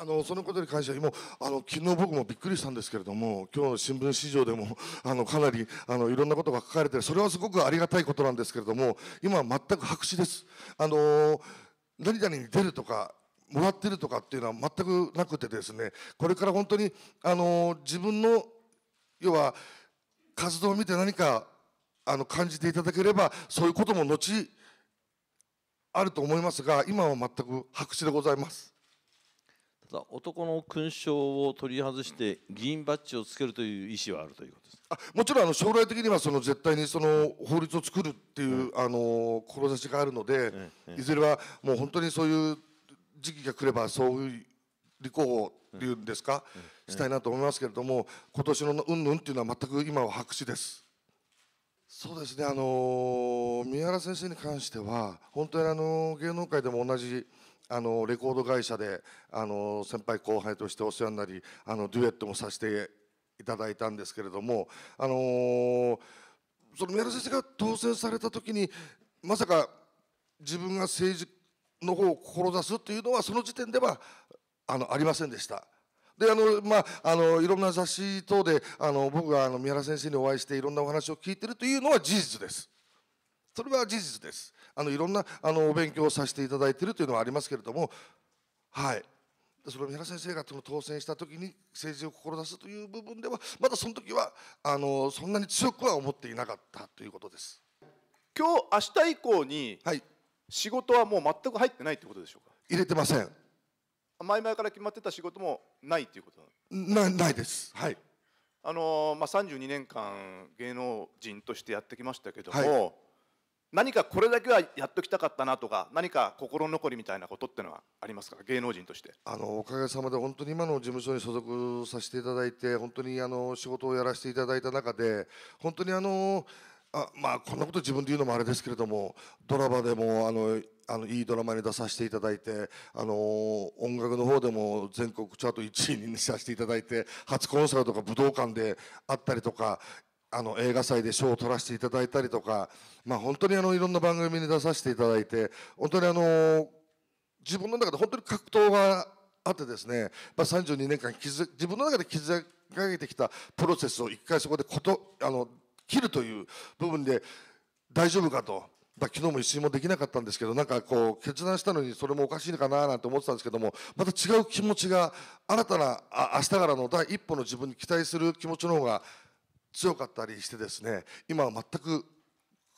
あのそのことに関してはもあの昨日僕もびっくりしたんですけれども今日の新聞市場でも あのかなりあのいろんなことが書かれてそれはすごくありがたいことなんですけれども今は全く白紙です。あの何々に出るとかもらってるとかっていうのは全くなくてですねこれから本当にあの自分の要は活動を見て何かあの感じていただければそういうことも後あると思いますが今は全く白紙でございます。男の勲章を取り外して議員バッジをつけるという意思はあるということですあもちろんあの将来的にはその絶対にその法律を作るっていう、うん、あの志があるので、うん、いずれはもう本当にそういう時期が来ればそういう立候補っていうんですか、うん、したいなと思いますけれども今年のうんぬんっていうのは全く今は白紙です。そうですね、あの宮原先生に関しては本当に、あの芸能界でも同じあのレコード会社であの先輩後輩としてお世話になりあのデュエットもさせていただいたんですけれども、あのー、その宮田先生が当選された時にまさか自分が政治の方を志すというのはその時点ではあのありませんでした。であのまあ、あのいろんな雑誌等であの僕があの三原先生にお会いしていろんなお話を聞いてるというのは事実です。それは事実です。あのいろんなあのお勉強をさせていただいているというのはありますけれども、はい、その三原先生がその当選した時に政治を志すという部分ではまだその時はあのそんなに強くは思っていなかったということです今日明日以降に、はい、仕事はもう全く入ってないということでしょうか入れてません前々から決まってた仕事もないということなないですはいあのまあ、32年間芸能人としてやってきましたけども、はい何かこれだけはやっときたかったなとか何か心残りみたいなことってのはありますか芸能人としてあのおかげさまで本当に今の事務所に所属させていただいて本当にあの仕事をやらせていただいた中で本当にあのあまあこんなこと自分で言うのもあれですけれどもドラマでもあのあのいいドラマに出させていただいて、あの音楽の方でも全国チャート1位にさせていただいて初コンサートとか武道館であったりとかあの映画祭で賞を取らせていただいたりとか、まあ、本当にあのいろんな番組に出させていただいて本当にあの自分の中で本当に格闘があってですね、まあ、32年間自分の中で築か上てきたプロセスを一回そこでことあの切るという部分で大丈夫かと昨日も一睡もできなかったんですけどなんかこう決断したのにそれもおかしいのかななんて思ってたんですけどもまた違う気持ちが新たなあ明日からの第一歩の自分に期待する気持ちの方が強かったりしてですね今は全く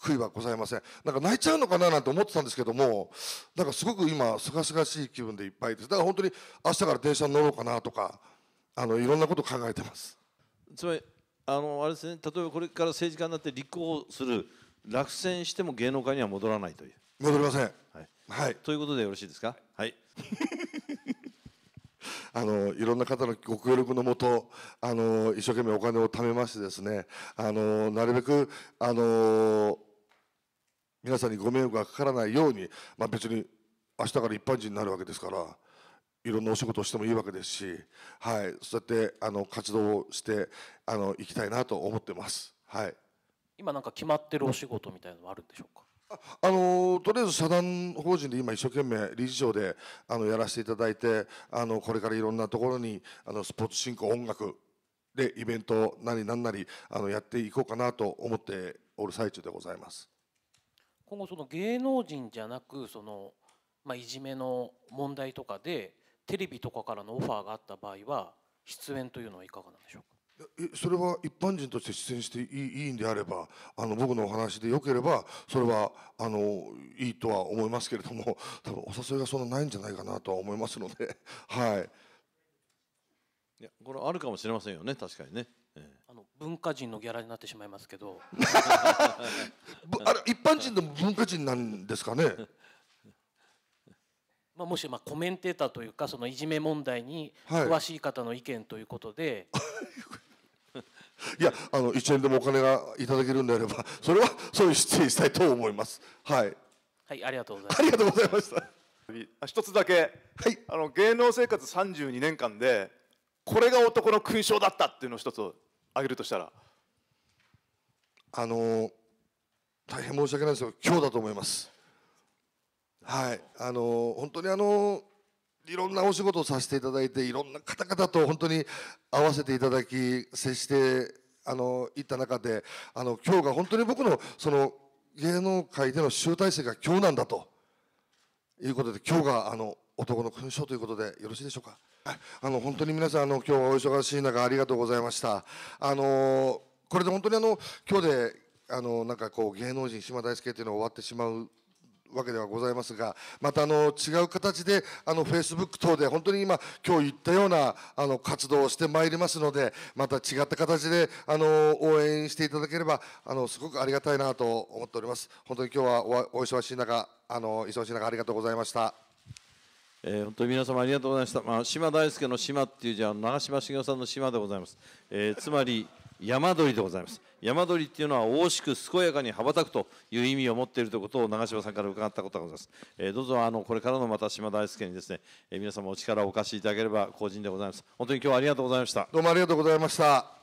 悔いはございませんなんか泣いちゃうのかななんて思ってたんですけどもなんかすごく今すがすがしい気分でいっぱいですだから本当に明日から電車に乗ろうかなとかあのいろんなことを考えてますつまりあのあれですね例えばこれから政治家になって立候補する落選しても芸能界には戻らないという戻りません、はい、はい、ということでよろしいですかはい あのいろんな方のご協力のもとあの一生懸命お金を貯めましてですねあのなるべくあの皆さんにご迷惑がかからないように、まあ、別に明日から一般人になるわけですから。いろんなお仕事をしてもいいわけですし、はい、そうやってあの活動をしてあの行きたいなと思ってます。はい。今なんか決まってるお仕事みたいなのはあるんでしょうか。あのとりあえず社団法人で今一生懸命理事長であのやらせていただいてあのこれからいろんなところにあのスポーツ振興音楽でイベントなりなんなりあのやっていこうかなと思っておる最中でございます今後その芸能人じゃなくその、まあ、いじめの問題とかでテレビとかからのオファーがあった場合は出演というのはいかがなんでしょうかそれは一般人として出演していいいいんであればあの僕のお話でよければそれはあのいいとは思いますけれども 多分お誘いがそんなないんじゃないかなとは思いますので はいいやこれあるかもしれませんよね確かにね。あの文化人のギャラになってしまいますけど あれ一般人でも文化人なんですかねまあ、もしまあコメンテーターというかそのいじめ問題に詳しい方の意見ということで、いやあの1円でもお金がいただけるんであればそれはそういう出演したいと思いますはいはいありがとうございますありがとうございました一つだけ、はい、あの芸能生活32年間でこれが男の勲章だったっていうのを一つ挙げるとしたらあの大変申し訳ないですよ。今日だと思いますはいあの本当にあのいろんなお仕事をさせていただいていろんな方々と本当に会わせていただき接してあのいった中であの今日が本当に僕のその芸能界での集大成が今日なんだということで今日があの男の勲章ということでよろしいでしょうか。あの本当に皆さんあの今日はお忙しい中ありがとうございました。あのこれで本当にあの今日であのなんかこう芸能人島大輔っていうのは終わってしまうわけではございますが、またあの違う形で、あの f a c e b o o 等で本当に今、今日言ったようなあの活動をしてまいりますので、また違った形であの応援していただければあの、すごくありがたいなと思っております。本当に今日はお忙しい中、あの忙しい中、ありがとうございました。えー、本当に皆様ありがとうございました。まあ、島大輔の島っていうじゃ長嶋茂雄さんの島でございます。えー、つまり山鳥でございます山鳥っていうのは大しく健やかに羽ばたくという意味を持っているということを長島さんから伺ったことがございます、えー、どうぞあのこれからのまた島大輔にですね、えー、皆様お力をお貸しいただければ幸甚でございます本当に今日はありがとうございましたどうもありがとうございました